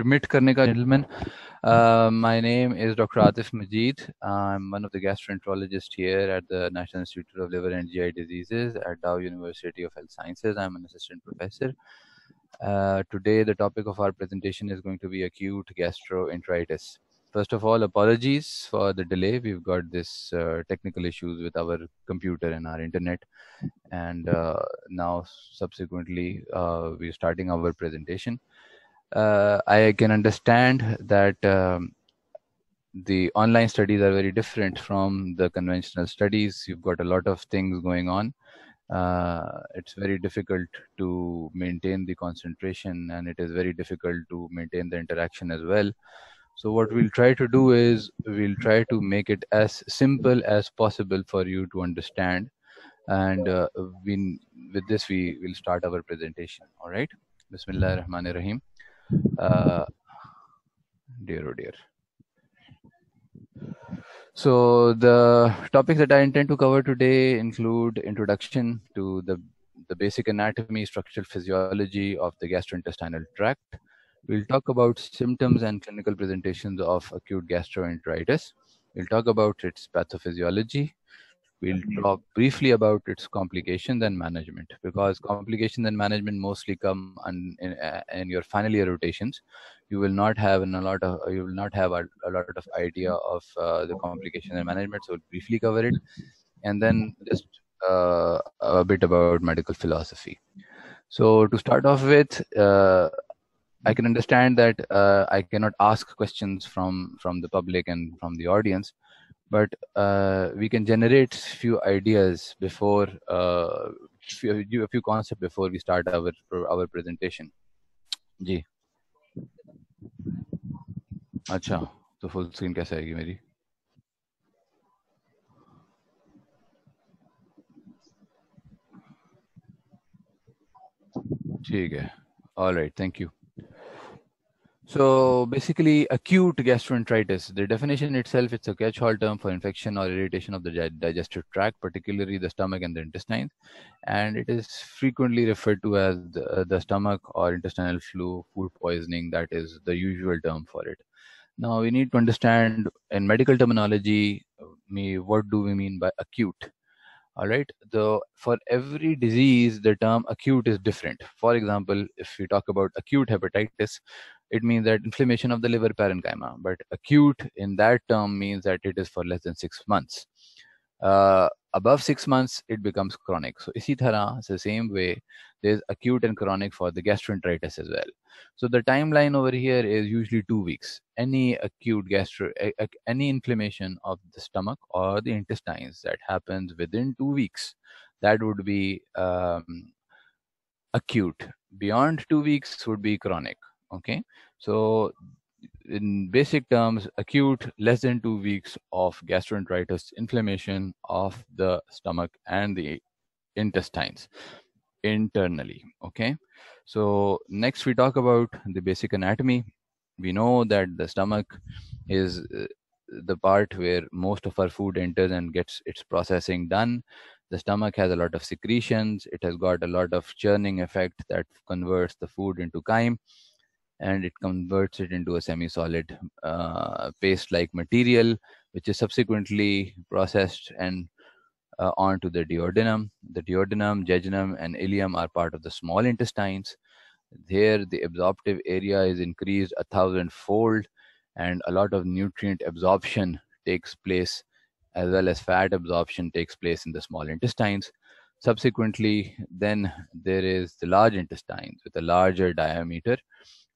admit karne ka gentlemen uh, my name is dr atif majid i'm one of the gastroenterologists here at the national institute of liver and gi diseases at dow university of health sciences i'm an assistant professor uh, today the topic of our presentation is going to be acute gastroenteritis first of all apologies for the delay we've got this uh, technical issues with our computer and our internet and now subsequently we're starting our presentation uh, I can understand that um, the online studies are very different from the conventional studies. You've got a lot of things going on. Uh, it's very difficult to maintain the concentration and it is very difficult to maintain the interaction as well. So what we'll try to do is we'll try to make it as simple as possible for you to understand. And uh, we, with this, we will start our presentation. All right. Bismillah ar-Rahman ar-Rahim. Uh, dear oh dear so the topics that i intend to cover today include introduction to the the basic anatomy structural physiology of the gastrointestinal tract we'll talk about symptoms and clinical presentations of acute gastroenteritis we'll talk about its pathophysiology We'll talk briefly about its complications and management because complications and management mostly come in, in, uh, in your final year rotations. You will not have an, a lot of you will not have a, a lot of idea of uh, the complications and management. So we'll briefly cover it, and then just uh, a bit about medical philosophy. So to start off with, uh, I can understand that uh, I cannot ask questions from from the public and from the audience but uh, we can generate few ideas before uh, few, a few concepts before we start our our presentation जी अच्छा तो full screen कैसे आएगी मेरी ठीक है all right thank you. So basically acute gastroenteritis, the definition itself, it's a catch-all term for infection or irritation of the digestive tract, particularly the stomach and the intestines. And it is frequently referred to as the, uh, the stomach or intestinal flu, food poisoning, that is the usual term for it. Now we need to understand in medical terminology, me, what do we mean by acute? all right the for every disease the term acute is different for example if we talk about acute hepatitis it means that inflammation of the liver parenchyma but acute in that term means that it is for less than six months uh, above six months it becomes chronic so isi tarah it's the same way there's acute and chronic for the gastroenteritis as well so the timeline over here is usually two weeks any acute gastro any inflammation of the stomach or the intestines that happens within two weeks that would be um, acute beyond two weeks would be chronic okay so in basic terms acute less than two weeks of gastroenteritis inflammation of the stomach and the intestines internally okay so next we talk about the basic anatomy we know that the stomach is uh, the part where most of our food enters and gets its processing done the stomach has a lot of secretions it has got a lot of churning effect that converts the food into chyme and it converts it into a semi-solid uh, paste-like material, which is subsequently processed and uh, onto the duodenum. The duodenum, jejunum, and ileum are part of the small intestines. There, the absorptive area is increased a thousandfold, and a lot of nutrient absorption takes place, as well as fat absorption takes place in the small intestines. Subsequently, then there is the large intestines with a larger diameter,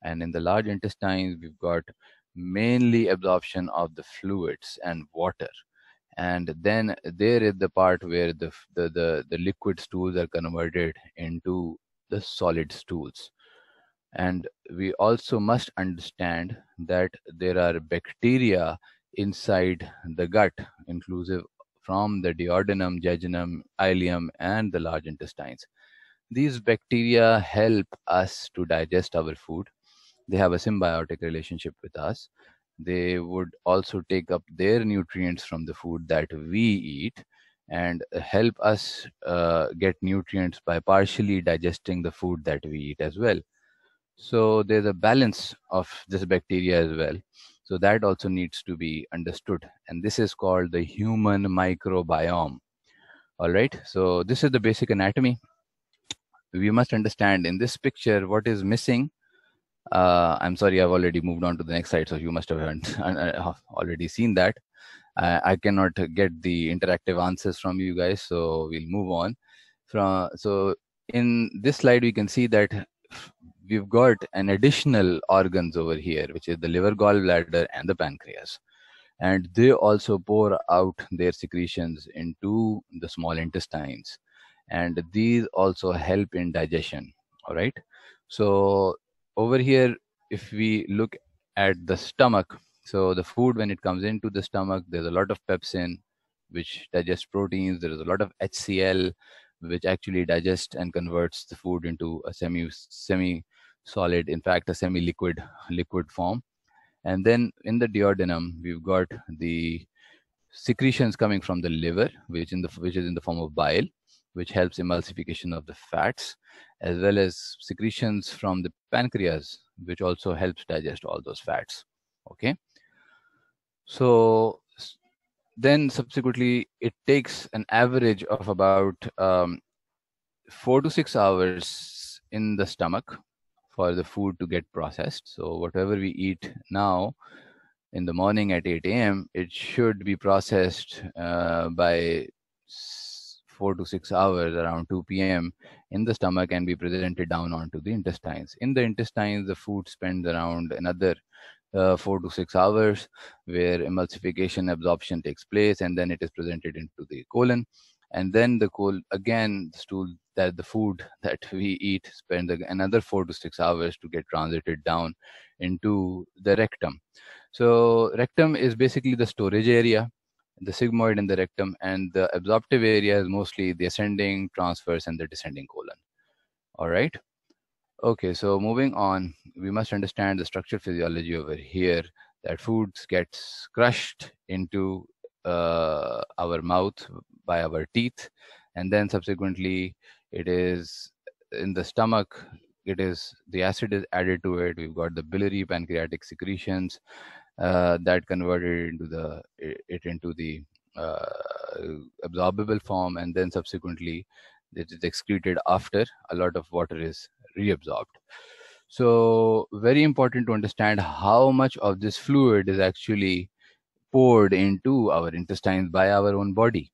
and in the large intestines we've got mainly absorption of the fluids and water and then there is the part where the the the, the liquid stools are converted into the solid stools and we also must understand that there are bacteria inside the gut inclusive from the duodenum jejunum ileum and the large intestines these bacteria help us to digest our food they have a symbiotic relationship with us they would also take up their nutrients from the food that we eat and help us uh, get nutrients by partially digesting the food that we eat as well so there's a balance of this bacteria as well so that also needs to be understood and this is called the human microbiome all right so this is the basic anatomy we must understand in this picture what is missing uh, i'm sorry i've already moved on to the next slide so you must have uh, already seen that uh, i cannot get the interactive answers from you guys so we'll move on from so in this slide we can see that we've got an additional organs over here which is the liver gallbladder and the pancreas and they also pour out their secretions into the small intestines and these also help in digestion all right so over here if we look at the stomach so the food when it comes into the stomach there's a lot of pepsin which digests proteins there is a lot of hcl which actually digests and converts the food into a semi semi solid in fact a semi liquid liquid form and then in the duodenum we've got the secretions coming from the liver which in the which is in the form of bile which helps emulsification of the fats, as well as secretions from the pancreas, which also helps digest all those fats. Okay. So then subsequently, it takes an average of about um, four to six hours in the stomach for the food to get processed. So whatever we eat now in the morning at 8 a.m., it should be processed uh, by four to six hours around 2 p.m. in the stomach and be presented down onto the intestines. In the intestines, the food spends around another uh, four to six hours where emulsification absorption takes place and then it is presented into the colon and then the colon again the stool that the food that we eat spends another four to six hours to get transited down into the rectum so rectum is basically the storage area the sigmoid in the rectum, and the absorptive area is mostly the ascending, transverse, and the descending colon. All right. Okay, so moving on, we must understand the structural physiology over here that foods gets crushed into uh, our mouth by our teeth, and then subsequently it is in the stomach. It is the acid is added to it. We've got the biliary pancreatic secretions, uh, that converted into the it into the uh, absorbable form and then subsequently it is excreted after a lot of water is reabsorbed so very important to understand how much of this fluid is actually poured into our intestines by our own body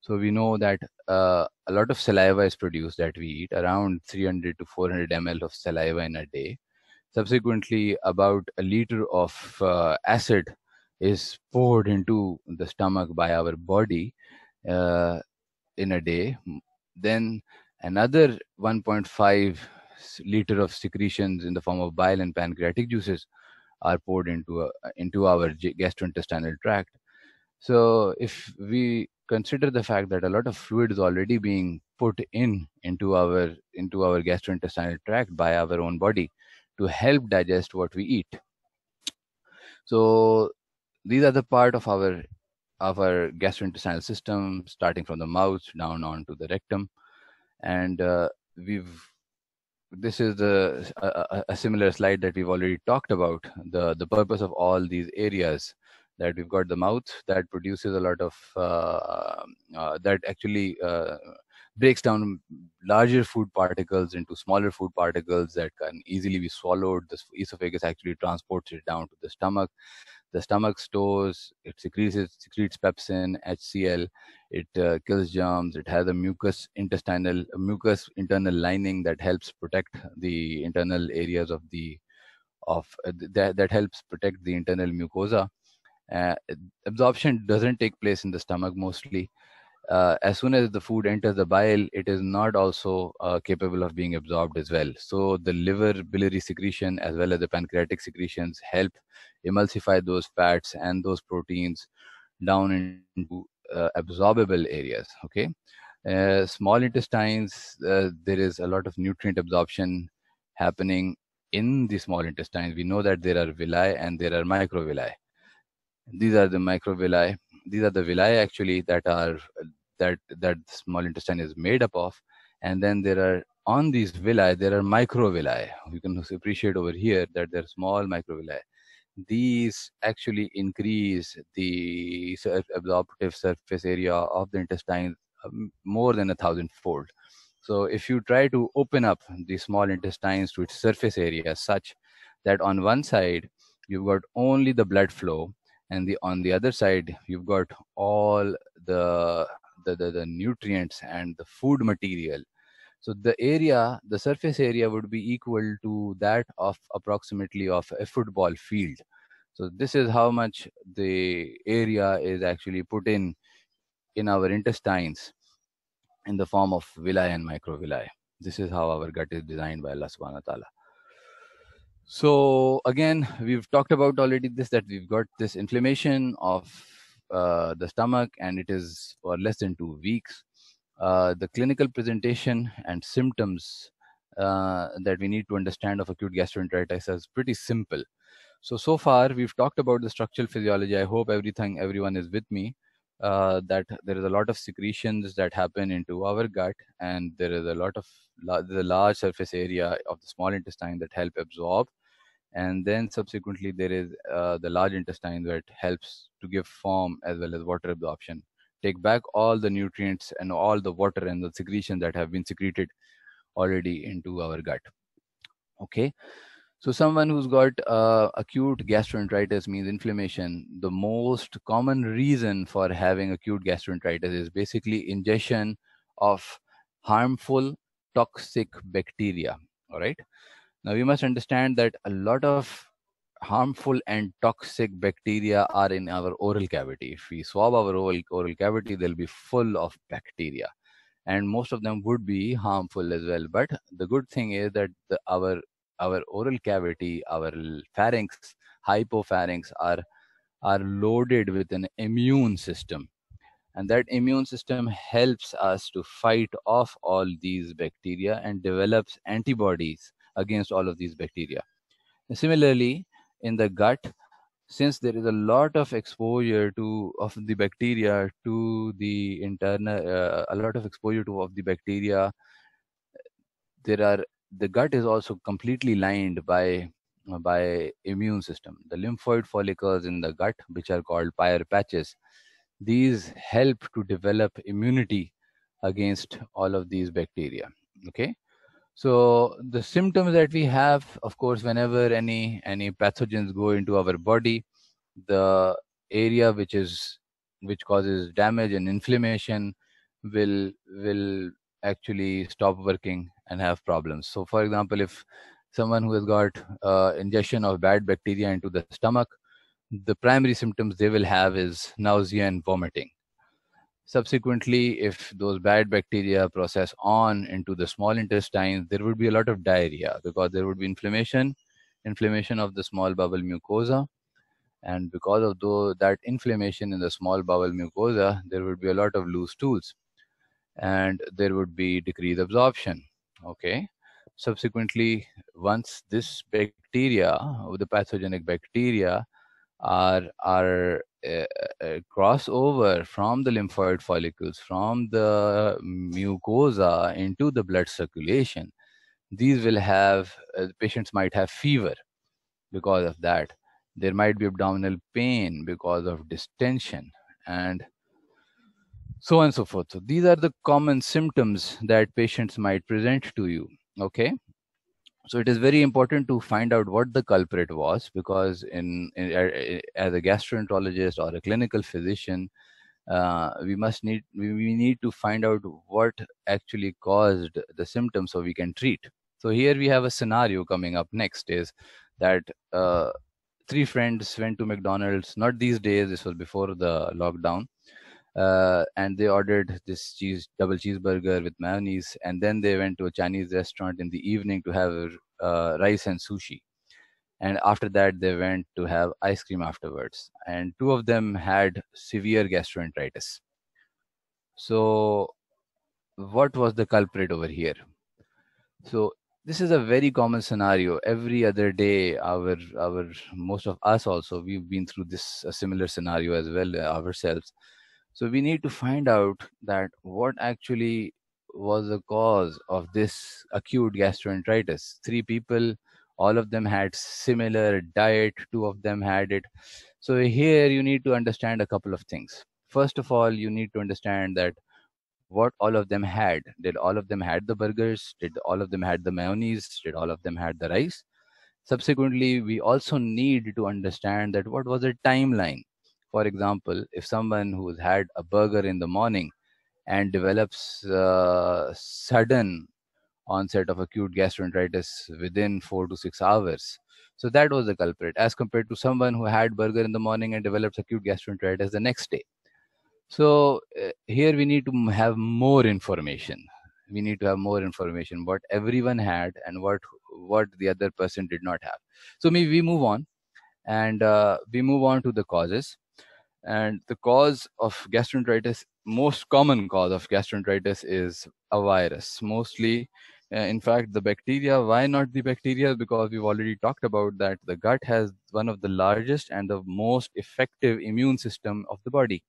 so we know that uh, a lot of saliva is produced that we eat around 300 to 400 ml of saliva in a day Subsequently, about a liter of uh, acid is poured into the stomach by our body uh, in a day. Then another 1.5 liter of secretions in the form of bile and pancreatic juices are poured into a, uh, into our gastrointestinal tract. So if we consider the fact that a lot of fluid is already being put in into our into our gastrointestinal tract by our own body, to help digest what we eat so these are the part of our of our gastrointestinal system starting from the mouth down onto the rectum and uh, we've this is the a, a, similar slide that we've already talked about the the purpose of all these areas that we've got the mouth that produces a lot of uh, uh, that actually uh, breaks down larger food particles into smaller food particles that can easily be swallowed. The esophagus actually transports it down to the stomach. The stomach stores, it secretes, it secretes pepsin, HCl, it uh, kills germs, it has a mucus intestinal, a mucus internal lining that helps protect the internal areas of the, of uh, that, that helps protect the internal mucosa. Uh, absorption doesn't take place in the stomach mostly uh, as soon as the food enters the bile, it is not also uh, capable of being absorbed as well. So the liver biliary secretion as well as the pancreatic secretions help emulsify those fats and those proteins down into uh, absorbable areas. Okay, uh, small intestines uh, there is a lot of nutrient absorption happening in the small intestines. We know that there are villi and there are microvilli. These are the microvilli these are the villi actually that are that that small intestine is made up of and then there are on these villi there are microvilli you can appreciate over here that they're small microvilli these actually increase the absorptive surface area of the intestine um, more than a thousand fold so if you try to open up the small intestines to its surface area such that on one side you've got only the blood flow and the on the other side you've got all the the, the, the nutrients and the food material so the area the surface area would be equal to that of approximately of a football field so this is how much the area is actually put in in our intestines in the form of villi and microvilli this is how our gut is designed by allah subhanahu wa ta'ala so again we've talked about already this that we've got this inflammation of uh, the stomach and it is for less than two weeks. Uh, the clinical presentation and symptoms uh, that we need to understand of acute gastroenteritis is pretty simple. So, so far we've talked about the structural physiology. I hope everything, everyone is with me. Uh, that there is a lot of secretions that happen into our gut and there is a lot of la- the large surface area of the small intestine that help absorb and then subsequently there is uh, the large intestine that helps to give form as well as water absorption take back all the nutrients and all the water and the secretion that have been secreted already into our gut okay so someone who's got uh, acute gastroenteritis means inflammation the most common reason for having acute gastroenteritis is basically ingestion of harmful toxic bacteria all right now, we must understand that a lot of harmful and toxic bacteria are in our oral cavity. If we swab our oral, oral cavity, they'll be full of bacteria. And most of them would be harmful as well. But the good thing is that the, our our oral cavity, our pharynx, hypopharynx are are loaded with an immune system. And that immune system helps us to fight off all these bacteria and develops antibodies against all of these bacteria. And similarly, in the gut, since there is a lot of exposure to of the bacteria to the internal, uh, a lot of exposure to of the bacteria, there are the gut is also completely lined by by immune system. The lymphoid follicles in the gut, which are called pyre patches, these help to develop immunity against all of these bacteria. Okay, so the symptoms that we have of course whenever any any pathogens go into our body the area which is which causes damage and inflammation will will actually stop working and have problems so for example if someone who has got uh, ingestion of bad bacteria into the stomach the primary symptoms they will have is nausea and vomiting Subsequently, if those bad bacteria process on into the small intestines, there would be a lot of diarrhea because there would be inflammation, inflammation of the small bowel mucosa. And because of those, that inflammation in the small bowel mucosa, there would be a lot of loose stools and there would be decreased absorption. Okay. Subsequently, once this bacteria, the pathogenic bacteria, are are uh, uh from the lymphoid follicles from the mucosa into the blood circulation these will have uh, patients might have fever because of that there might be abdominal pain because of distension and so on and so forth so these are the common symptoms that patients might present to you okay so it is very important to find out what the culprit was because in, in as a gastroenterologist or a clinical physician uh, we must need we, we need to find out what actually caused the symptom so we can treat so here we have a scenario coming up next is that uh, three friends went to mcdonald's not these days this was before the lockdown uh, and they ordered this cheese double cheeseburger with mayonnaise and then they went to a chinese restaurant in the evening to have uh, rice and sushi and after that they went to have ice cream afterwards and two of them had severe gastroenteritis so what was the culprit over here so this is a very common scenario every other day our our most of us also we've been through this similar scenario as well uh, ourselves so we need to find out that what actually was the cause of this acute gastroenteritis three people all of them had similar diet two of them had it so here you need to understand a couple of things first of all you need to understand that what all of them had did all of them had the burgers did all of them had the mayonnaise did all of them had the rice subsequently we also need to understand that what was the timeline for example, if someone who's had a burger in the morning and develops sudden onset of acute gastroenteritis within four to six hours, so that was the culprit as compared to someone who had burger in the morning and develops acute gastroenteritis the next day. So uh, here we need to have more information. We need to have more information what everyone had and what what the other person did not have. So we, we move on and uh, we move on to the causes. And the cause of gastroenteritis, most common cause of gastroenteritis is a virus, mostly. Uh, in fact, the bacteria, why not the bacteria? Because we've already talked about that the gut has one of the largest and the most effective immune system of the body.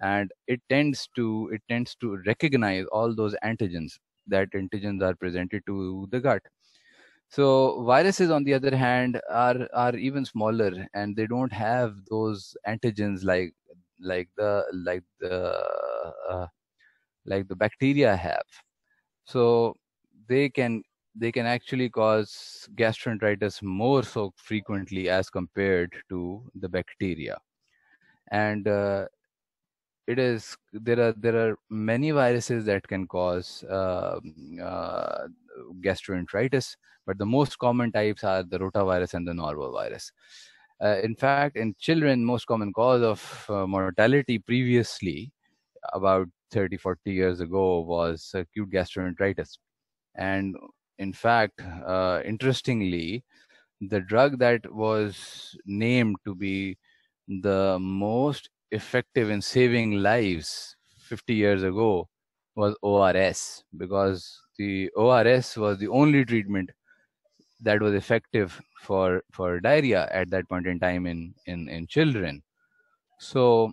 And it tends to, it tends to recognize all those antigens that antigens are presented to the gut so viruses, on the other hand, are are even smaller, and they don't have those antigens like like the like the uh, like the bacteria have. So they can they can actually cause gastroenteritis more so frequently as compared to the bacteria, and uh, it is there are there are many viruses that can cause um, uh, gastroenteritis, but the most common types are the rotavirus and the norovirus. Uh, in fact, in children, most common cause of uh, mortality previously, about 30, 40 years ago, was acute gastroenteritis. And in fact, uh, interestingly, the drug that was named to be the most effective in saving lives 50 years ago was ORS because the ORS was the only treatment that was effective for for diarrhea at that point in time in in in children. So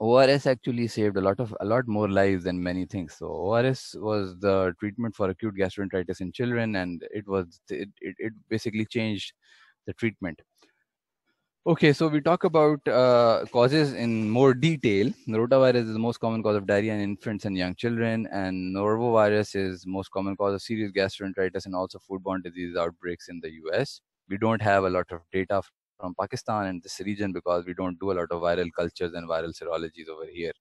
ORS actually saved a lot of a lot more lives than many things. So ORS was the treatment for acute gastroenteritis in children, and it was it, it, it basically changed the treatment. Okay, so we talk about uh, causes in more detail. Rotavirus is the most common cause of diarrhea in infants and young children, and norovirus is most common cause of serious gastroenteritis and also foodborne disease outbreaks in the U.S. We don't have a lot of data from Pakistan and this region because we don't do a lot of viral cultures and viral serologies over here.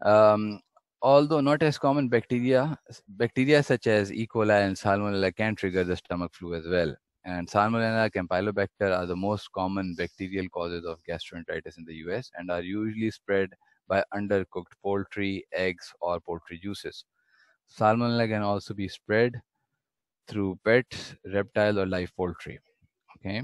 Um, although not as common, bacteria bacteria such as E. coli and Salmonella can trigger the stomach flu as well. And Salmonella campylobacter are the most common bacterial causes of gastroenteritis in the US and are usually spread by undercooked poultry, eggs, or poultry juices. Salmonella can also be spread through pets, reptile, or live poultry. Okay.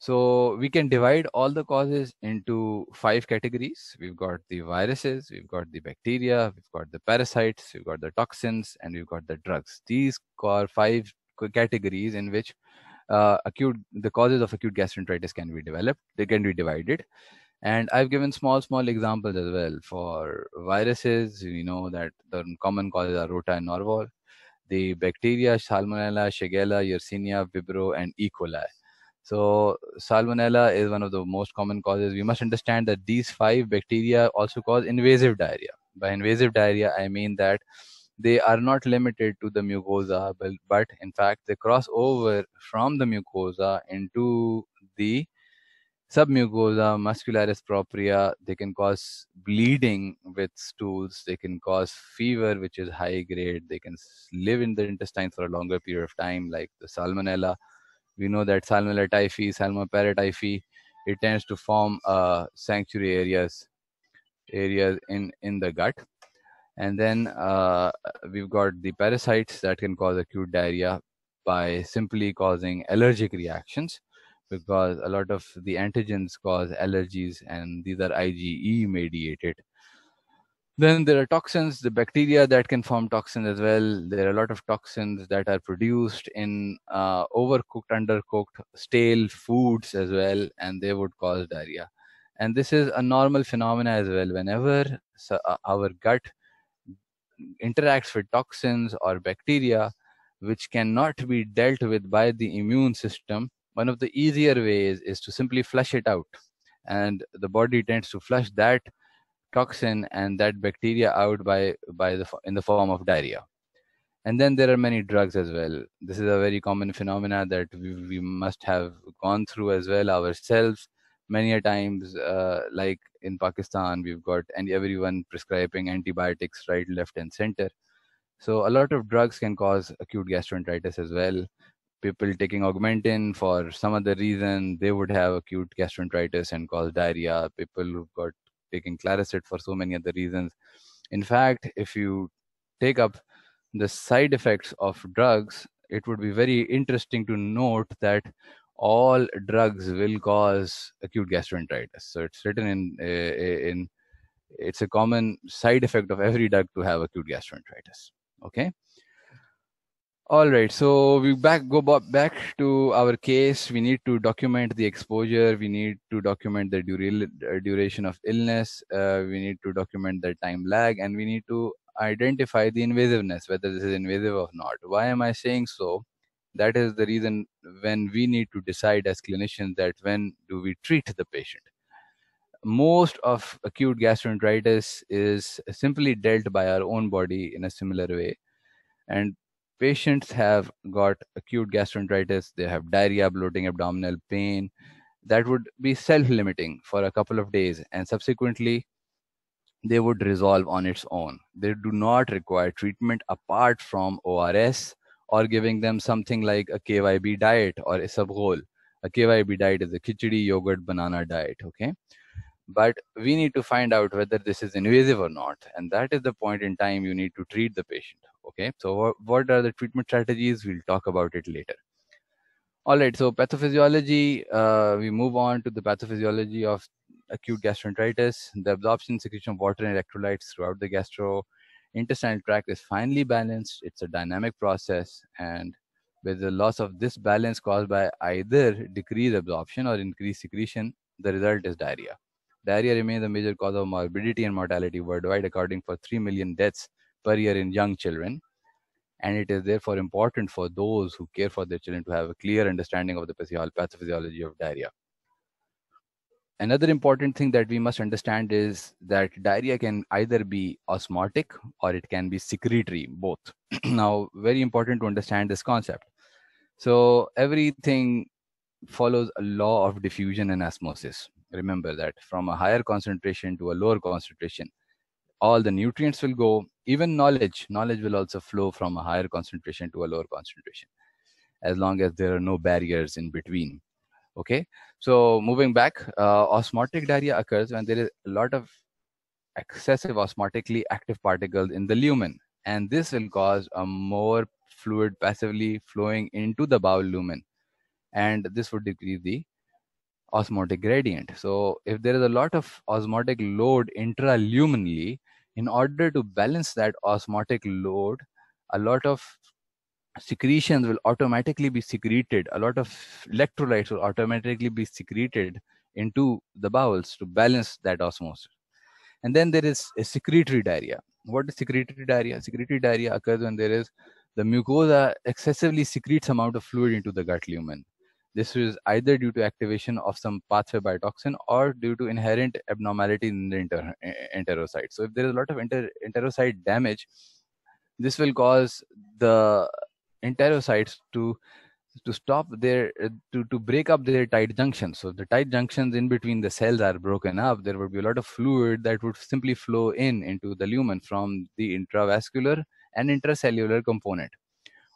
So we can divide all the causes into five categories. We've got the viruses, we've got the bacteria, we've got the parasites, we've got the toxins, and we've got the drugs. These are five categories in which uh, acute the causes of acute gastroenteritis can be developed they can be divided and i've given small small examples as well for viruses you know that the common causes are rota and norval the bacteria salmonella shigella yersinia vibrio and e coli so salmonella is one of the most common causes we must understand that these five bacteria also cause invasive diarrhea by invasive diarrhea i mean that they are not limited to the mucosa, but, but in fact, they cross over from the mucosa into the submucosa, muscularis propria. They can cause bleeding with stools. They can cause fever, which is high grade. They can live in the intestine for a longer period of time, like the salmonella. We know that salmonella typhi, salmonella typhi, it tends to form uh, sanctuary areas areas in in the gut and then uh, we've got the parasites that can cause acute diarrhea by simply causing allergic reactions because a lot of the antigens cause allergies and these are IgE mediated. Then there are toxins, the bacteria that can form toxins as well. There are a lot of toxins that are produced in uh, overcooked, undercooked, stale foods as well, and they would cause diarrhea. And this is a normal phenomena as well. Whenever uh, our gut interacts with toxins or bacteria which cannot be dealt with by the immune system, one of the easier ways is to simply flush it out. And the body tends to flush that toxin and that bacteria out by, by the, in the form of diarrhea. And then there are many drugs as well. This is a very common phenomena that we, we must have gone through as well ourselves many a times uh, like in pakistan we've got and everyone prescribing antibiotics right left and center so a lot of drugs can cause acute gastroenteritis as well people taking augmentin for some other reason they would have acute gastroenteritis and cause diarrhea people who've got taking claricet for so many other reasons in fact if you take up the side effects of drugs it would be very interesting to note that all drugs will cause acute gastroenteritis. So it's written in eh, eh, in it's a common side effect of every drug to have acute gastroenteritis. Okay. All right, so we back go back to our case. We need to document the exposure. We need to document the uh, duration of illness. Uh, we need to document the time lag, and we need to identify the invasiveness, whether this is invasive or not. Why am I saying so? that is the reason when we need to decide as clinicians that when do we treat the patient most of acute gastroenteritis is simply dealt by our own body in a similar way and patients have got acute gastroenteritis they have diarrhea bloating abdominal pain that would be self-limiting for a couple of days and subsequently they would resolve on its own they do not require treatment apart from ors or giving them something like a KYB diet or a subghol. A KYB diet is a khichdi, yogurt, banana diet. Okay. But we need to find out whether this is invasive or not. And that is the point in time you need to treat the patient. Okay. So, what are the treatment strategies? We'll talk about it later. All right. So, pathophysiology, uh, we move on to the pathophysiology of acute gastroenteritis, the absorption, secretion of water and electrolytes throughout the gastro intestinal tract is finely balanced. It's a dynamic process, and with the loss of this balance caused by either decreased absorption or increased secretion, the result is diarrhea. Diarrhea remains a major cause of morbidity and mortality worldwide, accounting for 3 million deaths per year in young children. And it is therefore important for those who care for their children to have a clear understanding of the pathophysiology of diarrhea another important thing that we must understand is that diarrhea can either be osmotic or it can be secretory both now very important to understand this concept so everything follows a law of diffusion and osmosis remember that from a higher concentration to a lower concentration all the nutrients will go even knowledge knowledge will also flow from a higher concentration to a lower concentration as long as there are no barriers in between Okay, so moving back, uh, osmotic diarrhea occurs when there is a lot of excessive osmotically active particles in the lumen, and this will cause a more fluid passively flowing into the bowel lumen, and this would decrease the osmotic gradient. So, if there is a lot of osmotic load intraluminally, in order to balance that osmotic load, a lot of secretions will automatically be secreted a lot of electrolytes will automatically be secreted into the bowels to balance that osmosis and then there is a secretory diarrhea what is secretory diarrhea secretory diarrhea occurs when there is the mucosa excessively secretes amount of fluid into the gut lumen this is either due to activation of some pathway by toxin or due to inherent abnormality in the enter eh, enterocyte so if there is a lot of enter enterocyte damage this will cause the Enterocytes to to stop their to to break up their tight junctions so the tight junctions in between the cells are broken up there would be a lot of fluid that would simply flow in into the lumen from the intravascular and intracellular component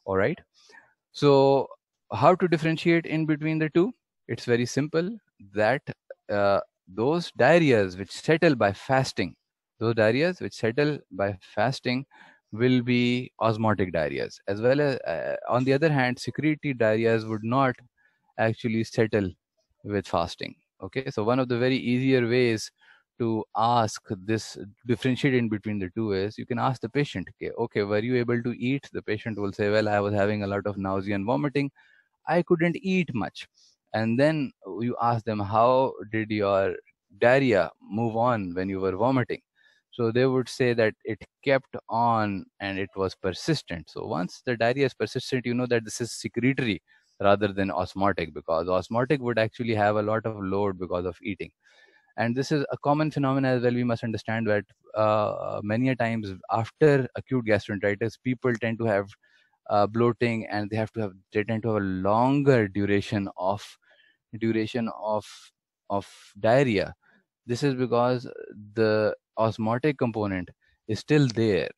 all right so how to differentiate in between the two it's very simple that uh, those diarrheas which settle by fasting those diarrheas which settle by fasting will be osmotic diarrheas as well as uh, on the other hand secretory diarrheas would not actually settle with fasting okay so one of the very easier ways to ask this in between the two is you can ask the patient okay okay were you able to eat the patient will say well i was having a lot of nausea and vomiting i couldn't eat much and then you ask them how did your diarrhea move on when you were vomiting so they would say that it kept on and it was persistent. So once the diarrhea is persistent, you know that this is secretory rather than osmotic because osmotic would actually have a lot of load because of eating. And this is a common phenomenon as well. We must understand that uh, many times after acute gastroenteritis, people tend to have uh, bloating and they have to have they tend to have a longer duration of duration of of diarrhea this is because the osmotic component is still there.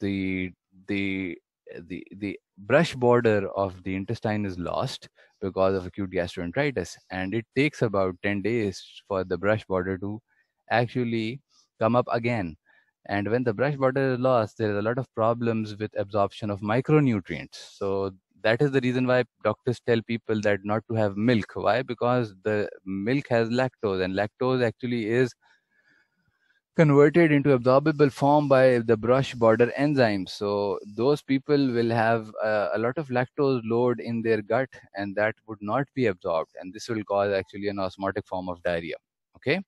The the the the brush border of the intestine is lost because of acute gastroenteritis and it takes about 10 days for the brush border to actually come up again and when the brush border is lost there is a lot of problems with absorption of micronutrients so that is the reason why doctors tell people that not to have milk why because the milk has lactose and lactose actually is converted into absorbable form by the brush border enzyme so those people will have uh, a lot of lactose load in their gut and that would not be absorbed and this will cause actually an osmotic form of diarrhea okay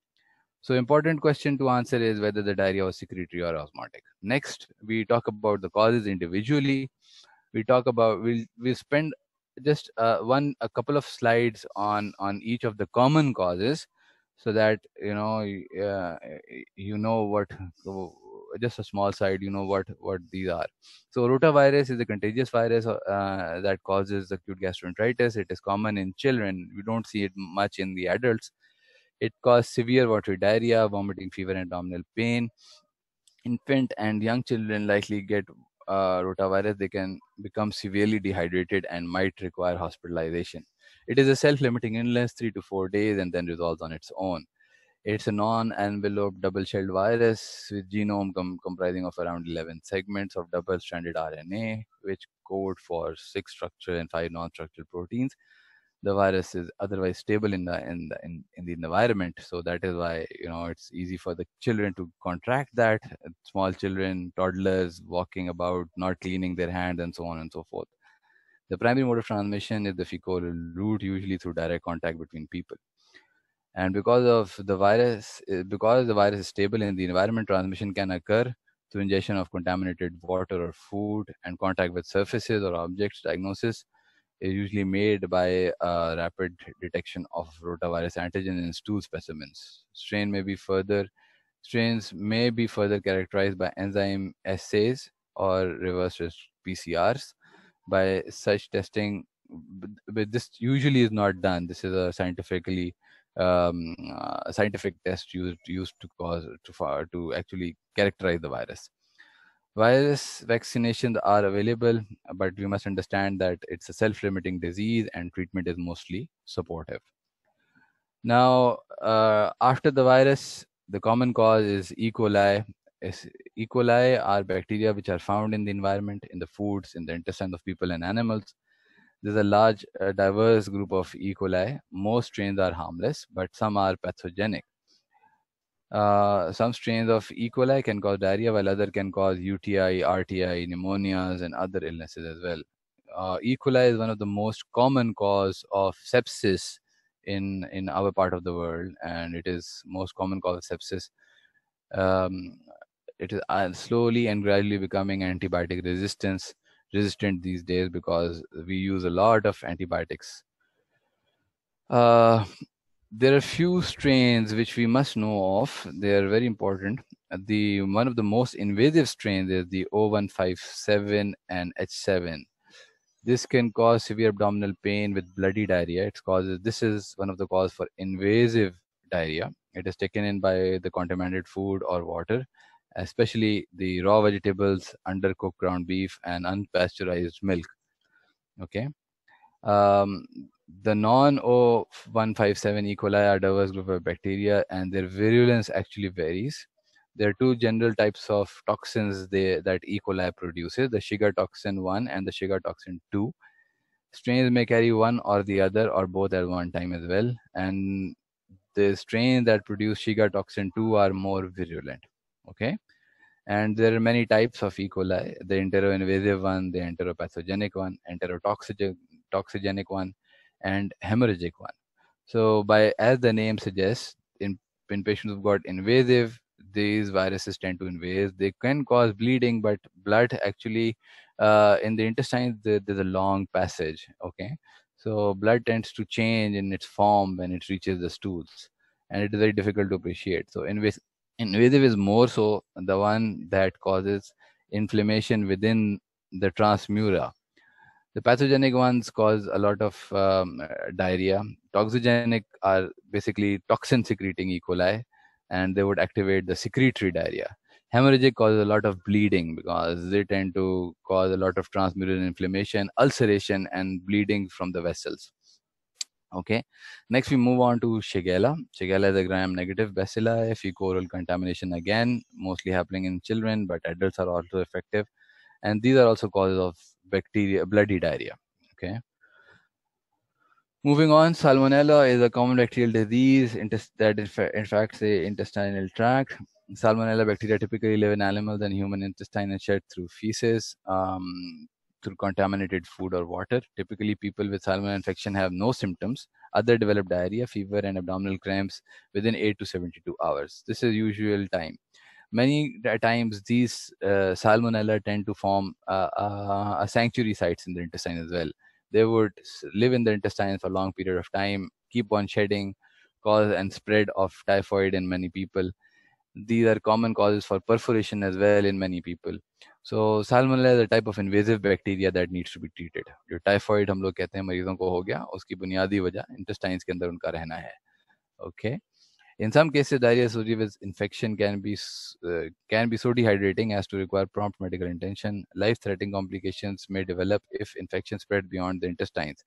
so important question to answer is whether the diarrhea was secretory or osmotic next we talk about the causes individually we talk about we'll we spend just uh, one a couple of slides on on each of the common causes so that you know uh, you know what just a small side you know what what these are so rotavirus is a contagious virus uh, that causes acute gastroenteritis it is common in children we don't see it much in the adults it causes severe watery diarrhea vomiting fever and abdominal pain infant and young children likely get uh, rotavirus, they can become severely dehydrated and might require hospitalization. It is a self limiting illness, three to four days, and then resolves on its own. It's a non enveloped double shelled virus with genome com- comprising of around 11 segments of double stranded RNA, which code for six structural and five non structural proteins the virus is otherwise stable in the in the, in, in the environment so that is why you know it's easy for the children to contract that uh, small children toddlers walking about not cleaning their hands and so on and so forth the primary mode of transmission is the fecal route usually through direct contact between people and because of the virus uh, because the virus is stable in the environment transmission can occur through ingestion of contaminated water or food and contact with surfaces or objects diagnosis is usually made by uh, rapid detection of rotavirus antigen in stool specimens. Strain may be further strains may be further characterized by enzyme assays or reverse PCRs. By such testing, but this usually is not done. This is a scientifically um, uh, scientific test used used to cause to to actually characterize the virus. Virus vaccinations are available, but we must understand that it's a self limiting disease and treatment is mostly supportive. Now, uh, after the virus, the common cause is E. coli. Is e. coli are bacteria which are found in the environment, in the foods, in the intestines of people and animals. There's a large, uh, diverse group of E. coli. Most strains are harmless, but some are pathogenic. Uh, some strains of E. coli can cause diarrhea, while other can cause UTI, RTI, pneumonias, and other illnesses as well. Uh, e. coli is one of the most common cause of sepsis in in our part of the world, and it is most common cause of sepsis. Um, it is uh, slowly and gradually becoming antibiotic resistance resistant these days because we use a lot of antibiotics. Uh, there are few strains which we must know of. They are very important. The one of the most invasive strains is the O157 and H7. This can cause severe abdominal pain with bloody diarrhea. It causes this is one of the causes for invasive diarrhea. It is taken in by the contaminated food or water, especially the raw vegetables, undercooked ground beef, and unpasteurized milk. Okay. Um, the non-O157 E. coli are diverse group of bacteria, and their virulence actually varies. There are two general types of toxins they, that E. coli produces: the Shiga toxin one and the Shiga toxin two. Strains may carry one or the other or both at one time as well, and the strains that produce Shiga toxin two are more virulent. Okay, and there are many types of E. coli: the enteroinvasive one, the enteropathogenic one, enterotoxigenic toxigenic one and hemorrhagic one. So, by as the name suggests, in, in patients who've got invasive, these viruses tend to invade. They can cause bleeding, but blood actually uh, in the intestine there's a long passage. Okay, so blood tends to change in its form when it reaches the stools, and it is very difficult to appreciate. So, invas- invasive is more so the one that causes inflammation within the transmura the pathogenic ones cause a lot of um, diarrhea. Toxigenic are basically toxin secreting E. coli, and they would activate the secretory diarrhea. Hemorrhagic causes a lot of bleeding because they tend to cause a lot of transmural inflammation, ulceration, and bleeding from the vessels. Okay, next we move on to Shigella. Shigella is a gram negative bacilli. If oral contamination again, mostly happening in children, but adults are also effective. And these are also causes of bacteria, bloody diarrhea. Okay. Moving on, Salmonella is a common bacterial disease that infects the intestinal tract. Salmonella bacteria typically live in animals and human intestine and shed through feces, um, through contaminated food or water. Typically, people with salmonella infection have no symptoms. Other develop diarrhea, fever, and abdominal cramps within 8 to 72 hours. This is usual time many times these uh, salmonella tend to form uh, uh, sanctuary sites in the intestine as well they would live in the intestine for a long period of time keep on shedding cause and spread of typhoid in many people these are common causes for perforation as well in many people so salmonella is a type of invasive bacteria that needs to be treated जो typhoid हम लोग कहते हैं मरीजों को हो गया उसकी बुनियादी वजह intestines के अंदर उनका okay in some cases, diarrhea associated with infection can be uh, can be so dehydrating as to require prompt medical attention. Life-threatening complications may develop if infection spread beyond the intestines,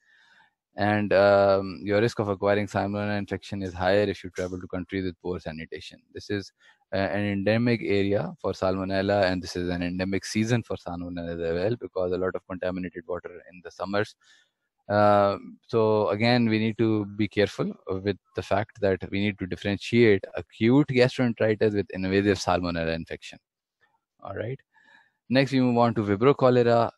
and um, your risk of acquiring salmonella infection is higher if you travel to countries with poor sanitation. This is uh, an endemic area for salmonella, and this is an endemic season for salmonella as well because a lot of contaminated water in the summers uh, so again, we need to be careful with the fact that we need to differentiate acute gastroenteritis with invasive salmonella infection. All right. Next, we move on to Vibro cholera.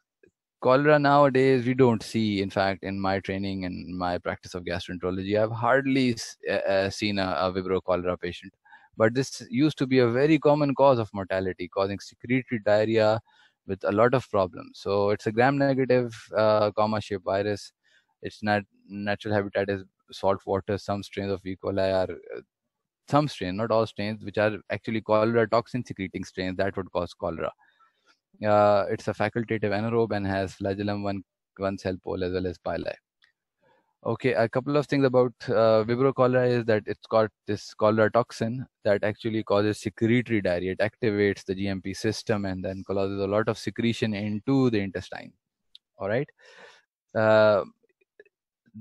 Cholera nowadays we don't see. In fact, in my training and my practice of gastroenterology, I've hardly uh, uh, seen a, a Vibro cholera patient. But this used to be a very common cause of mortality, causing secretory diarrhea, with a lot of problems. So it's a gram negative uh, comma shaped virus its nat- natural habitat is salt water. Some strains of E. coli are uh, some strain, not all strains, which are actually cholera toxin secreting strains that would cause cholera. Uh, it's a facultative anaerobe and has flagellum one one cell pole as well as pili. Okay, a couple of things about uh, Vibro cholera is that it's got this cholera toxin that actually causes secretory diarrhea. It activates the GMP system and then causes a lot of secretion into the intestine. All right. Uh,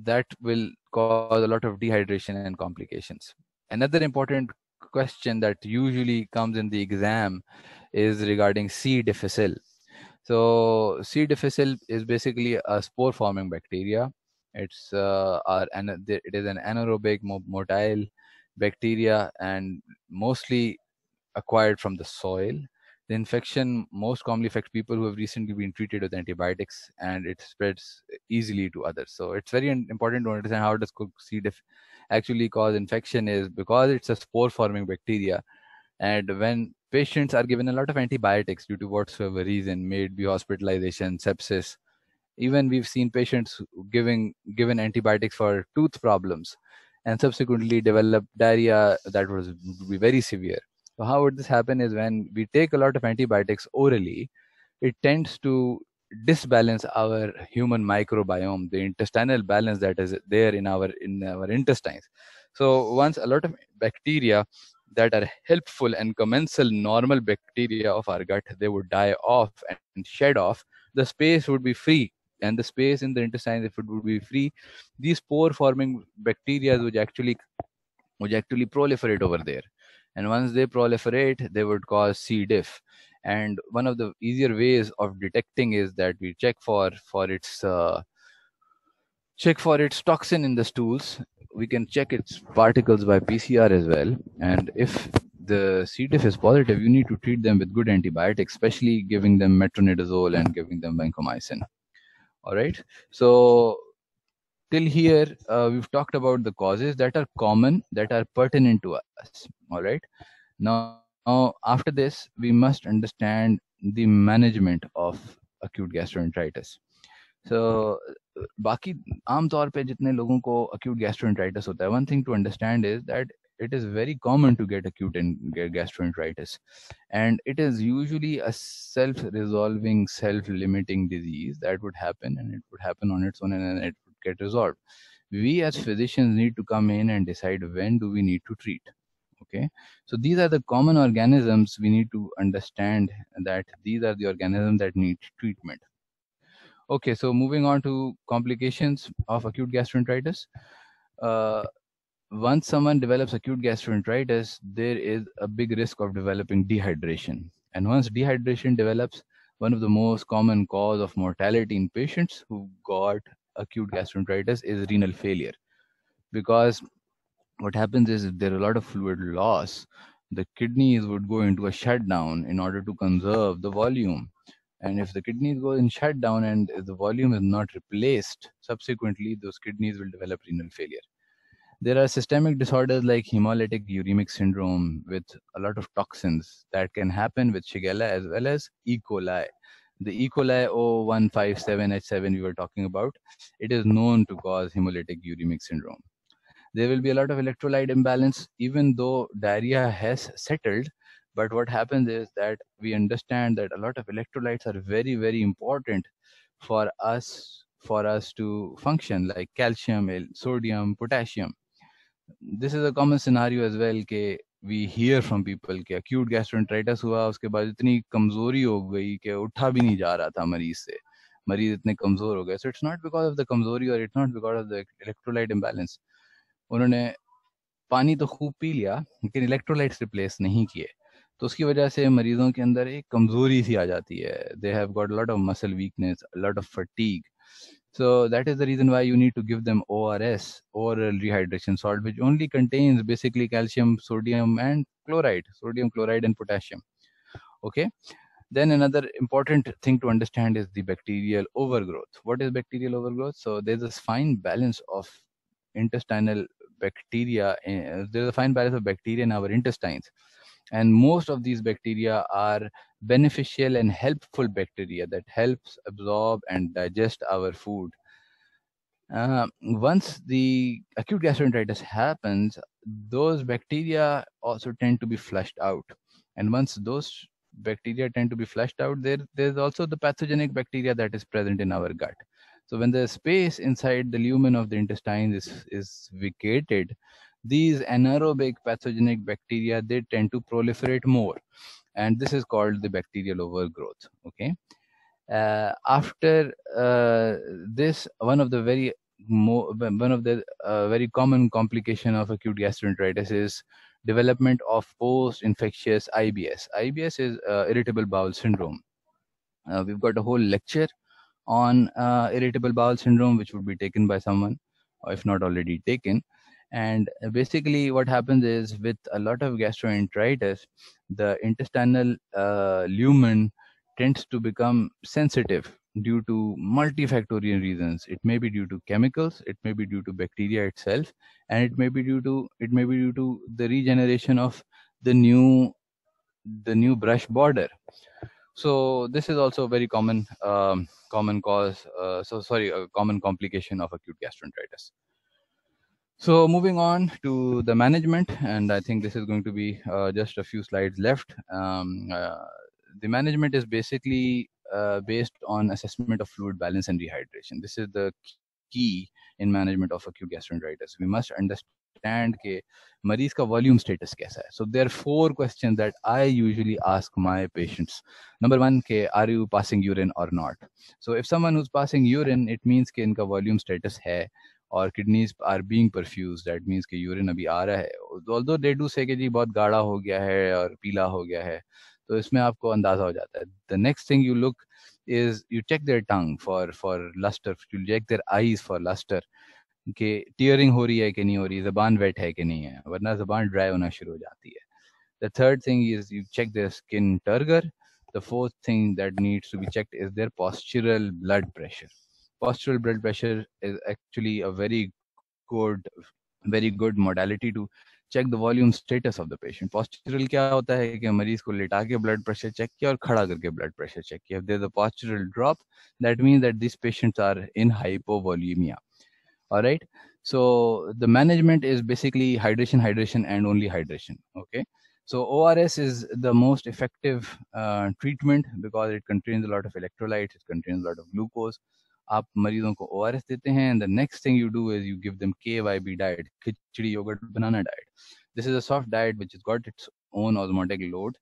that will cause a lot of dehydration and complications. Another important question that usually comes in the exam is regarding C. difficile. So C. difficile is basically a spore forming bacteria. It's uh, our, it is an anaerobic motile bacteria and mostly acquired from the soil the infection most commonly affects people who have recently been treated with antibiotics, and it spreads easily to others. So it's very important to understand how does cook actually cause infection is because it's a spore-forming bacteria, and when patients are given a lot of antibiotics due to whatsoever reason, may it be hospitalization, sepsis. Even we've seen patients giving given antibiotics for tooth problems, and subsequently develop diarrhea that was very severe. So how would this happen is when we take a lot of antibiotics orally, it tends to disbalance our human microbiome, the intestinal balance that is there in our in our intestines. So once a lot of bacteria that are helpful and commensal normal bacteria of our gut, they would die off and shed off. The space would be free and the space in the intestines if it would be free these pore forming bacteria which actually which actually proliferate over there and once they proliferate, they would cause C. diff. And one of the easier ways of detecting is that we check for for its uh, check for its toxin in the stools. We can check its particles by PCR as well. And if the C. diff is positive, you need to treat them with good antibiotics, especially giving them metronidazole and giving them vancomycin. All right. So till here uh, we've talked about the causes that are common that are pertinent to us all right now, now after this we must understand the management of acute gastroenteritis so बाकी आमतौर पे जितने लोगों को acute gastroenteritis hota hai. one thing to understand is that it is very common to get acute gastroenteritis and it is usually a self-resolving self-limiting disease that would happen and it would happen on its own and it get resolved we as physicians need to come in and decide when do we need to treat okay so these are the common organisms we need to understand that these are the organisms that need treatment okay so moving on to complications of acute gastroenteritis uh, once someone develops acute gastroenteritis there is a big risk of developing dehydration and once dehydration develops one of the most common cause of mortality in patients who got acute gastroenteritis is renal failure because what happens is if there are a lot of fluid loss the kidneys would go into a shutdown in order to conserve the volume and if the kidneys go in shutdown and the volume is not replaced subsequently those kidneys will develop renal failure there are systemic disorders like hemolytic uremic syndrome with a lot of toxins that can happen with shigella as well as e coli the E. coli 0157H7 we were talking about, it is known to cause hemolytic uremic syndrome. There will be a lot of electrolyte imbalance, even though diarrhea has settled. But what happens is that we understand that a lot of electrolytes are very, very important for us for us to function, like calcium, sodium, potassium. This is a common scenario as well. Ke we hear from people के acute gastroenteritis हुआ उसके बाद इतनी कमजोरी हो गई कि उठा भी नहीं जा रहा था मरीज से मरीज इतने कमजोर हो गए so it's not because of the कमजोरी और it's not because of the electrolyte imbalance उन्होंने पानी तो खूब पी लिया लेकिन इलेक्ट्रोलाइट्स रिप्लेस नहीं किए तो उसकी वजह से मरीजों के अंदर एक कमजोरी सी आ जाती है they have got lot of muscle weakness lot of fatigue So that is the reason why you need to give them ORS, oral rehydration salt, which only contains basically calcium, sodium, and chloride, sodium chloride and potassium. Okay. Then another important thing to understand is the bacterial overgrowth. What is bacterial overgrowth? So there's a fine balance of intestinal bacteria. Eh, there's a fine balance of bacteria in our intestines and most of these bacteria are beneficial and helpful bacteria that helps absorb and digest our food uh, once the acute gastroenteritis happens those bacteria also tend to be flushed out and once those bacteria tend to be flushed out there there's also the pathogenic bacteria that is present in our gut so when the space inside the lumen of the intestine is is vacated these anaerobic pathogenic bacteria they tend to proliferate more and this is called the bacterial overgrowth okay uh, after uh, this one of the very one of the uh, very common complication of acute gastroenteritis is development of post infectious IBS IBS is uh, irritable bowel syndrome uh, we've got a whole lecture on uh, irritable bowel syndrome which would be taken by someone or if not already taken and basically, what happens is with a lot of gastroenteritis, the intestinal uh, lumen tends to become sensitive due to multifactorial reasons it may be due to chemicals it may be due to bacteria itself and it may be due to it may be due to the regeneration of the new the new brush border so this is also a very common um, common cause uh, so sorry a common complication of acute gastroenteritis so moving on to the management, and I think this is going to be uh, just a few slides left. Um, uh, the management is basically uh, based on assessment of fluid balance and rehydration. This is the key in management of acute gastroenteritis. We must understand ke मरीज का volume status कैसा है there are four questions that I usually ask my patients. Number one, के are you passing urine or not? So if someone who's passing urine, it means के इनका volume status है और kidneys are being perfused that means कि urine अभी आ रहा है ऑल्दो दे डू से कि जी बहुत गाढ़ा हो गया है और पीला हो गया है तो इसमें आपको अंदाजा हो जाता है the next thing you look is you check their tongue for for lustre you check their eyes for lustre कि टीयरिंग हो रही है कि नहीं हो रही जबान वेट है कि नहीं है वरना जबान ड्राई होना शुरू हो जाती है the third thing is you check their skin turgor the fourth thing that needs to be checked is their postural blood pressure postural blood pressure is actually a very good very good modality to check the volume status of the patient postural क्या होता है कि मरीज को लिटा के blood pressure check किया और खड़ा करके blood pressure check किया if there is a postural drop that means that these patients are in hypovolemia all right so the management is basically hydration hydration and only hydration okay so ors is the most effective uh, treatment because it contains a lot of electrolytes it contains a lot of glucose आप मरीजों को ओ देते हैं and the next thing you do is you give them K Y B diet khichdi yogurt banana diet this is a soft diet which is got it's own osmotic load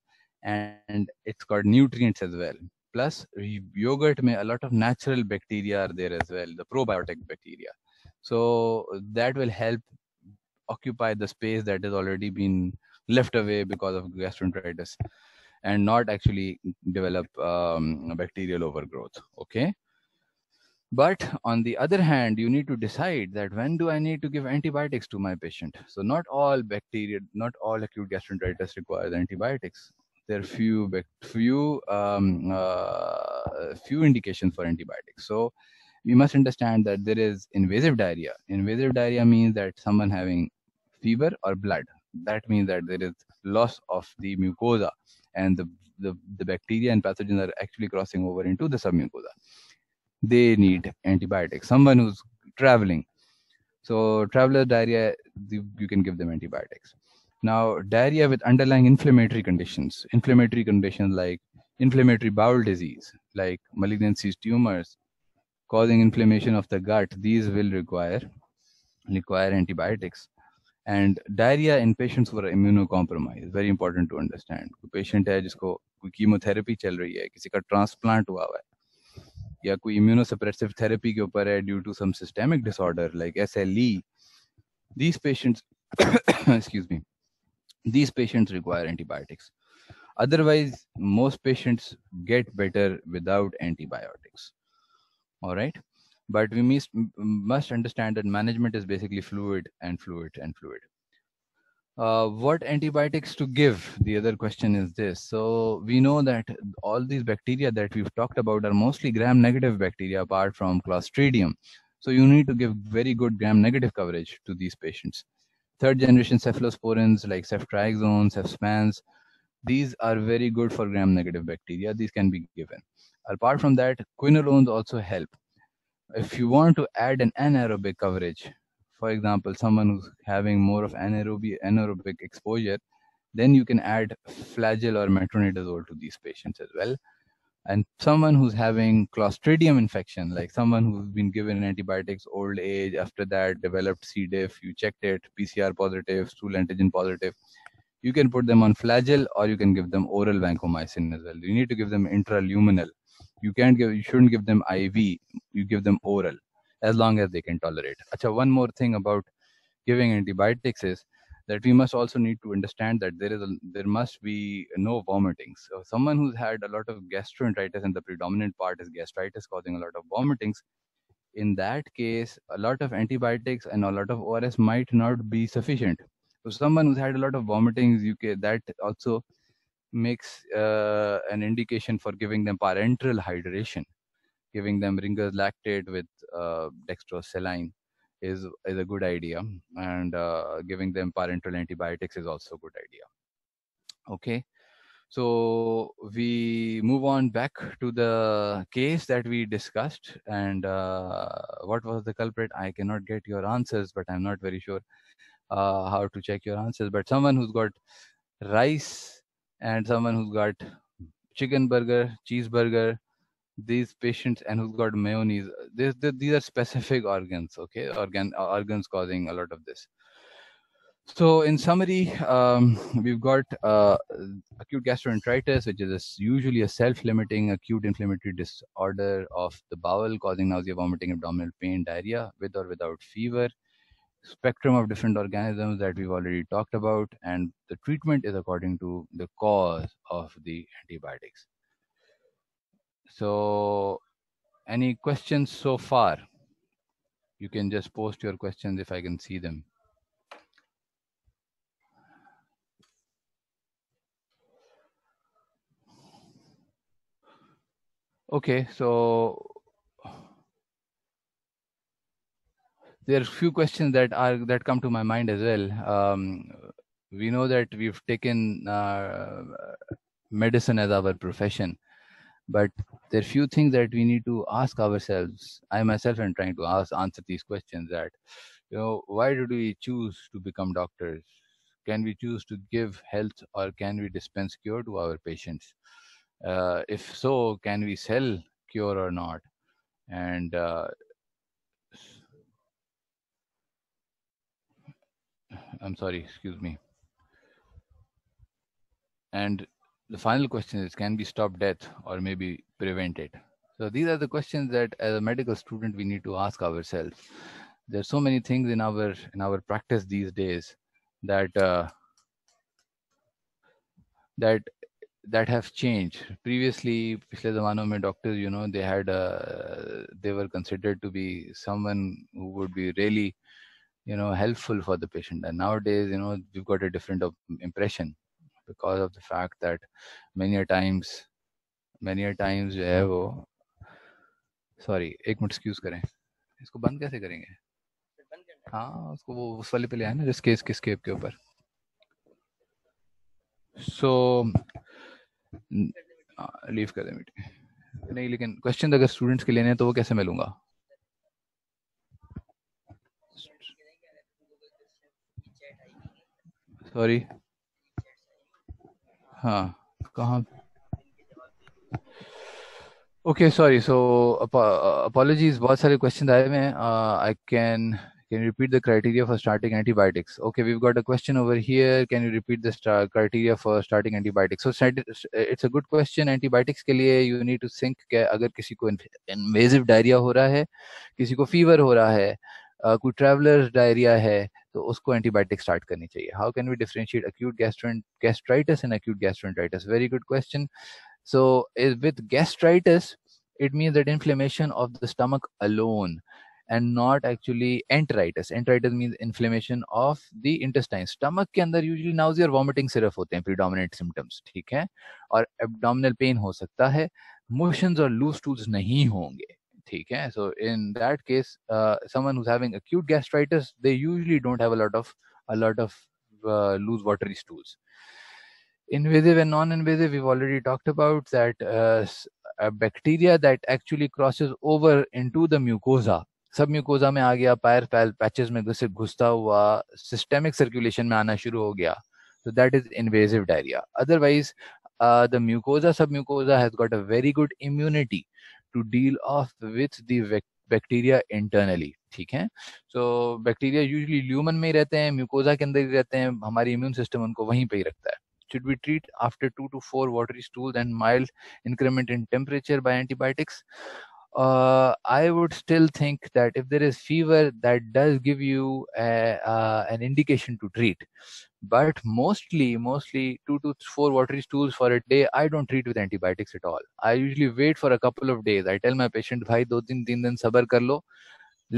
and it's got plus yogurt may a lot of natural bacteria are there as well the probiotic bacteria so that will help occupy the space that has already been left away because of gastroenteritis and not actually develop um, bacterial overgrowth okay but on the other hand, you need to decide that when do I need to give antibiotics to my patient? So not all bacteria, not all acute gastroenteritis requires antibiotics. There are few, few, um, uh, few indications for antibiotics. So we must understand that there is invasive diarrhea. Invasive diarrhea means that someone having fever or blood. That means that there is loss of the mucosa and the, the, the bacteria and pathogens are actually crossing over into the submucosa they need antibiotics. Someone who's traveling. So traveler diarrhea, you can give them antibiotics. Now, diarrhea with underlying inflammatory conditions, inflammatory conditions like inflammatory bowel disease, like malignancies, tumors, causing inflammation of the gut, these will require require antibiotics. And diarrhea in patients who are immunocompromised, very important to understand. patient है जिसको कोई chemotherapy चल transplant या कोई immunosuppressive therapy के ऊपर है due to some systemic these patients excuse me these patients require antibiotics otherwise most patients get better without antibiotics all right but we must understand that management is basically fluid and fluid and fluid uh, what antibiotics to give the other question is this so we know that all these bacteria that we've talked about are mostly gram negative bacteria apart from clostridium so you need to give very good gram negative coverage to these patients third generation cephalosporins like ceftriaxone cefspans these are very good for gram negative bacteria these can be given apart from that quinolones also help if you want to add an anaerobic coverage for example someone who's having more of anaerobic anaerobic exposure then you can add flagell or metronidazole to these patients as well and someone who's having clostridium infection like someone who's been given antibiotics old age after that developed c diff you checked it pcr positive stool antigen positive you can put them on flagell or you can give them oral vancomycin as well you need to give them intraluminal you can't give you shouldn't give them iv you give them oral as long as they can tolerate. Achha, one more thing about giving antibiotics is that we must also need to understand that there is a, there must be no vomitings. So someone who's had a lot of gastroenteritis and the predominant part is gastritis causing a lot of vomitings, in that case, a lot of antibiotics and a lot of ORS might not be sufficient. So someone who's had a lot of vomitings, you that also makes uh, an indication for giving them parenteral hydration giving them ringers lactate with uh, dextrosaline is is a good idea and uh, giving them parenteral antibiotics is also a good idea okay so we move on back to the case that we discussed and uh, what was the culprit i cannot get your answers but i'm not very sure uh, how to check your answers but someone who's got rice and someone who's got chicken burger cheeseburger these patients and who's got mayonnaise they, they, these are specific organs okay organ uh, organs causing a lot of this so in summary um, we've got uh, acute gastroenteritis which is a, usually a self-limiting acute inflammatory disorder of the bowel causing nausea vomiting abdominal pain diarrhea with or without fever spectrum of different organisms that we've already talked about and the treatment is according to the cause of the antibiotics so any questions so far? You can just post your questions if I can see them. Okay, so there are few questions that are that come to my mind as well. Um, we know that we've taken uh, medicine as our profession, but there are few things that we need to ask ourselves i myself am trying to ask answer these questions that you know why did we choose to become doctors can we choose to give health or can we dispense cure to our patients uh, if so can we sell cure or not and uh, i'm sorry excuse me and the final question is can we stop death or maybe prevent it? So these are the questions that as a medical student we need to ask ourselves. There's so many things in our in our practice these days that uh, that that have changed previously पिछले ज़मानों में doctors you know they had uh, they were considered to be someone who would be really you know helpful for the patient and nowadays you know we've got a different impression because of the fact that many times many times जो है वो sorry एक minute excuse करें इसको बंद कैसे करेंगे हाँ उसको वो उस वाले पे ले आए ना जिसके इसके स्केप के ऊपर सो लीव कर दें मीटिंग नहीं लेकिन क्वेश्चन अगर स्टूडेंट्स के लेने हैं तो वो कैसे मिलूंगा सॉरी हाँ ओके सॉरी सो अपोलॉजीज बहुत सारे क्वेश्चन आए हुए I can can repeat the criteria for starting antibiotics okay we got a question over here can you repeat the criteria for starting antibiotics so it's a good question antibiotics के लिए you need to sink अगर किसी को invasive diarrhoea हो रहा है किसी को फीवर हो रहा है uh, कोई ट्रेवलर डायरिया है तो उसको एंटीबायोटिक स्टार्ट करनी चाहिए how can we differentiate acute gastritis and acute gastroenteritis very good question so with gastritis it means that inflammation of the stomach alone and not actually enteritis enteritis mean inflammation of the intestine stomach के अंदर usually नाउजी और vomiting सिर्फ होते हैं predominate symptoms ठीक है और abdominal pen हो सकता है मोशन और लूज टूज नहीं होंगे ठीक है so in that case uh, someone who's having acute gastritis they usually don't have a lot of a lot of uh, loose watery stools invasive and non-invasive we've already talked about that uh, a bacteria that actually crosses over into the mucosa submucosa, mucosa में आ गया pier पैल patches में घुसे घुसता हुआ systemic circulation में आना शुरू हो गया so that is invasive diarrhea otherwise uh, the mucosa submucosa has got a very good immunity to deal off with the bacteria internally, ठीक है सो बैक्टीरिया यूजली ल्यूमन में ही रहते हैं म्यूकोजा के अंदर ही रहते हैं हमारी इम्यून सिस्टम उनको वहीं पे ही रखता है should we treat after 2 to 4 watery stools and mild increment in temperature by antibiotics uh, I would still think that if there is fever, that does give you a, uh, an indication to treat. but mostly mostly two to four watery stools for a day i don't treat with antibiotics at all i usually wait for a couple of days i tell my patient bhai do din teen din sabar kar lo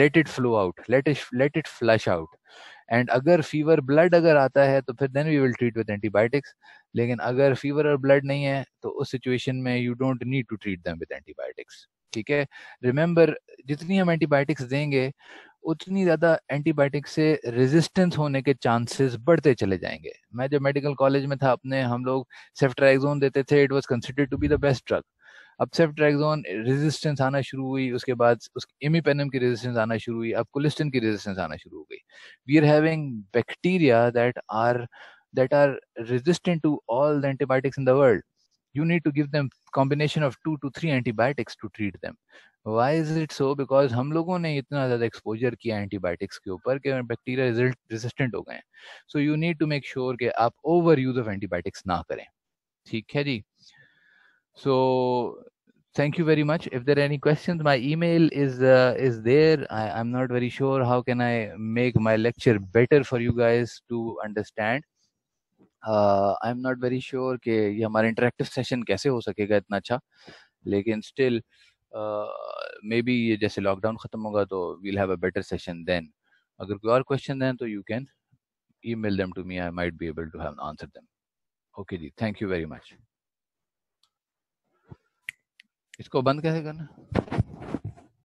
let it flow out let it let it flush out and agar fever blood agar aata hai to phir then we will treat with antibiotics lekin agar fever or blood nahi hai to us situation mein you don't need to treat them with antibiotics ठीक है remember जितनी हम antibiotics देंगे उतनी ज़्यादा antibiotic से resistance होने के चांसेस बढ़ते चले जाएंगे मैं जब मेडिकल कॉलेज में था अपने हम लोग सेफ्ट्राइजोन देते थे it was considered to be the best drug अब सेफ्ट्राइजोन रेजिस्टेंस आना शुरू हुई उसके बाद उस इमीपेनम की रेजिस्टेंस आना शुरू हुई अब कोलिस्टिन की रेजिस्टेंस आना शुरू हो गई we are having bacteria that are that are resistant to all the antibiotics in the world you need to give them combination of two to three antibiotics to treat them why is it so because हम लोगों ने इतना ज़्यादा exposure किया antibiotics के ऊपर कि bacteria resistant हो गए हैं So you need to make sure कि आप overuse of antibiotics ना करें ठीक है जी thank you very much if there are any questions my email is uh, is there I, i'm not very sure how can i make my lecture better for you guys to understand I am not very sure कि ये हमारा interactive session कैसे हो सकेगा इतना अच्छा लेकिन still may be ये जैसे लॉकडाउन ख़त्म होगा तो we'll have a better session then अगर कोई और क्वेश्चन दें तो you can email them to me I might be able to have answer them okay जी थैंक यू वेरी मच इसको बंद कैसे करना